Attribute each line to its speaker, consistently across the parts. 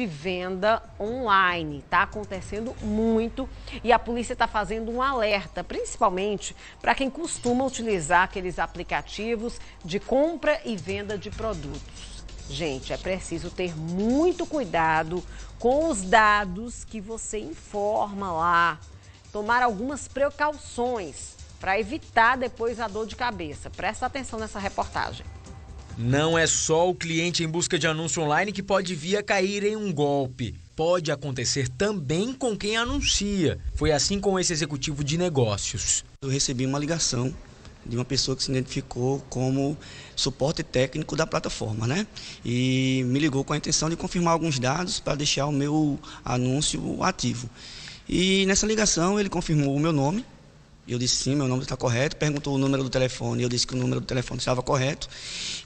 Speaker 1: de venda online. Está acontecendo muito e a polícia está fazendo um alerta, principalmente para quem costuma utilizar aqueles aplicativos de compra e venda de produtos. Gente, é preciso ter muito cuidado com os dados que você informa lá. Tomar algumas precauções para evitar depois a dor de cabeça. Presta atenção nessa reportagem.
Speaker 2: Não é só o cliente em busca de anúncio online que pode vir a cair em um golpe. Pode acontecer também com quem anuncia. Foi assim com esse executivo
Speaker 3: de negócios. Eu recebi uma ligação de uma pessoa que se identificou como suporte técnico da plataforma, né? E me ligou com a intenção de confirmar alguns dados para deixar o meu anúncio ativo. E nessa ligação ele confirmou o meu nome, eu disse sim, meu nome está correto. Perguntou o número do telefone. Eu disse que o número do telefone estava correto.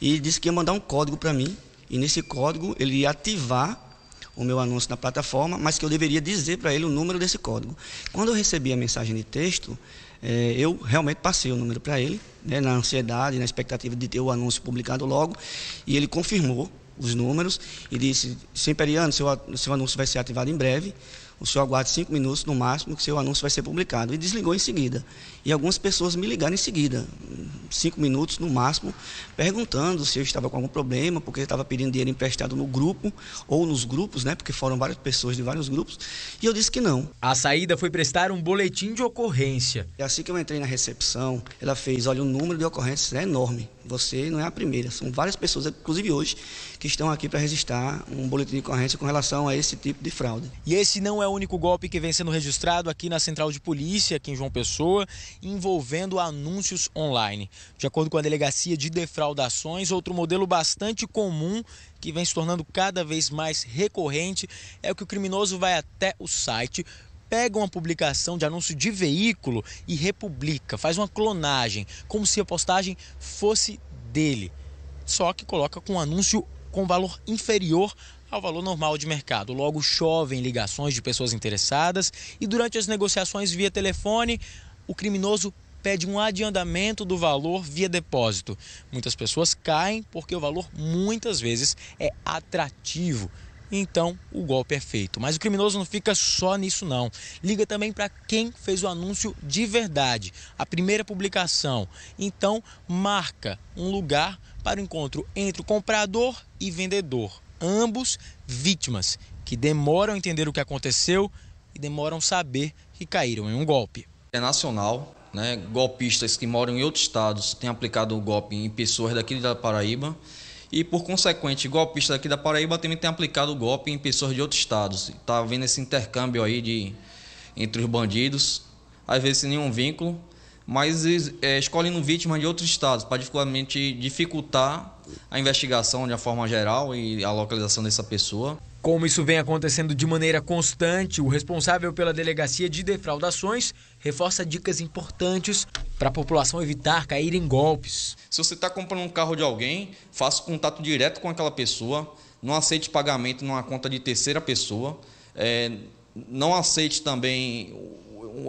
Speaker 3: E disse que ia mandar um código para mim. E nesse código ele ia ativar o meu anúncio na plataforma, mas que eu deveria dizer para ele o número desse código. Quando eu recebi a mensagem de texto, eh, eu realmente passei o número para ele, né, na ansiedade, na expectativa de ter o anúncio publicado logo. E ele confirmou os números e disse, Semperiano, seu, seu anúncio vai ser ativado em breve, o senhor aguarde cinco minutos no máximo que seu anúncio vai ser publicado. E desligou em seguida. E algumas pessoas me ligaram em seguida, cinco minutos no máximo, perguntando se eu estava com algum problema, porque eu estava pedindo dinheiro emprestado no grupo ou nos grupos, né? Porque foram várias pessoas de vários grupos. E eu disse que não. A saída foi prestar um boletim de ocorrência. E assim que eu entrei na recepção, ela fez, olha, o número de ocorrências é enorme. Você não é a primeira, são várias pessoas, inclusive hoje, que estão aqui para registrar um boletim de ocorrência com relação a esse tipo de fraude.
Speaker 2: E esse não é o único golpe que vem sendo registrado aqui na Central de Polícia, aqui em João Pessoa, envolvendo anúncios online. De acordo com a Delegacia de Defraudações, outro modelo bastante comum que vem se tornando cada vez mais recorrente é o que o criminoso vai até o site pega uma publicação de anúncio de veículo e republica, faz uma clonagem, como se a postagem fosse dele, só que coloca com anúncio com valor inferior ao valor normal de mercado. Logo, chovem ligações de pessoas interessadas e durante as negociações via telefone, o criminoso pede um adiantamento do valor via depósito. Muitas pessoas caem porque o valor muitas vezes é atrativo então o golpe é feito. Mas o criminoso não fica só nisso não. Liga também para quem fez o anúncio de verdade, a primeira publicação. Então marca um lugar para o encontro entre o comprador e vendedor, ambos vítimas que demoram a entender o que aconteceu e demoram a saber que caíram em um golpe. É nacional, né? Golpistas que moram em outros estados têm aplicado o golpe em pessoas
Speaker 4: daqui da Paraíba. E por consequente, golpistas aqui da Paraíba também têm aplicado golpe em pessoas de outros estados. Está havendo esse intercâmbio aí de, entre os bandidos, às vezes sem nenhum vínculo, mas é, escolhendo vítimas de outros estados para dificultar a investigação de uma forma geral e a localização dessa pessoa.
Speaker 2: Como isso vem acontecendo de maneira constante, o responsável pela Delegacia de Defraudações reforça dicas importantes para a população evitar cair em golpes. Se você está comprando um
Speaker 4: carro de alguém, faça contato direto com aquela pessoa, não aceite pagamento numa conta de terceira pessoa, é, não aceite também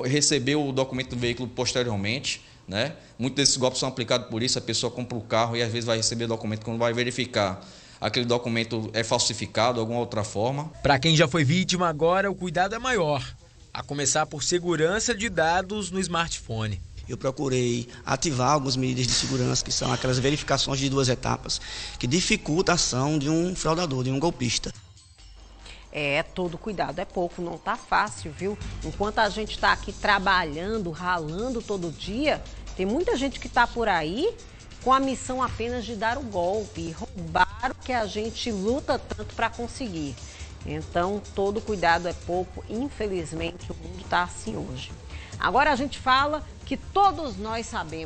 Speaker 4: receber o documento do veículo posteriormente. Né? Muitos desses golpes são aplicados por isso, a pessoa compra o carro e às vezes vai receber o documento quando vai verificar aquele documento é falsificado de alguma outra forma.
Speaker 2: Para quem já foi vítima agora, o cuidado é maior, a começar por segurança de dados
Speaker 3: no smartphone eu procurei ativar algumas medidas de segurança, que são aquelas verificações de duas etapas, que dificulta a ação de um fraudador, de um golpista.
Speaker 1: É, é todo cuidado é pouco, não tá fácil, viu? Enquanto a gente está aqui trabalhando, ralando todo dia, tem muita gente que está por aí com a missão apenas de dar o golpe e roubar o que a gente luta tanto para conseguir. Então, todo cuidado é pouco. Infelizmente, o mundo está assim hoje. Agora a gente fala que todos nós sabemos.